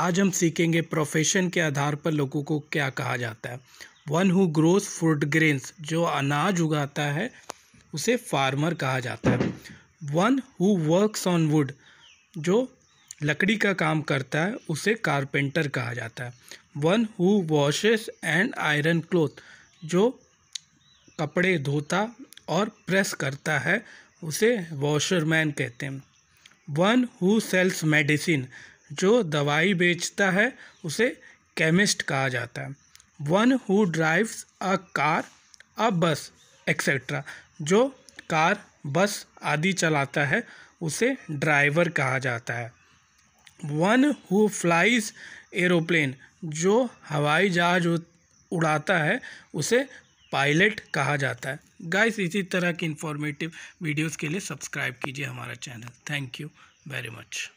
आज हम सीखेंगे प्रोफेशन के आधार पर लोगों को क्या कहा जाता है one who grows food grains जो अनाज उगाता है उसे फार्मर कहा जाता है one who works on wood जो लकड़ी का काम करता है उसे कारपेंटर कहा जाता है one who washes and iron cloth जो कपड़े धोता और प्रेस करता है उसे वॉशरमैन कहते हैं वन हु सेल्स मेडिसिन जो दवाई बेचता है उसे केमिस्ट कहा जाता है one who drives a car a bus etcetera जो कार बस आदि चलाता है उसे ड्राइवर कहा जाता है वन हु फ्लाइज एरोप्लेन जो हवाई जहाज उड़ाता है उसे पायलट कहा जाता है गाइस इसी तरह की इंफॉर्मेटिव वीडियोस के लिए सब्सक्राइब कीजिए हमारा channel thank you very much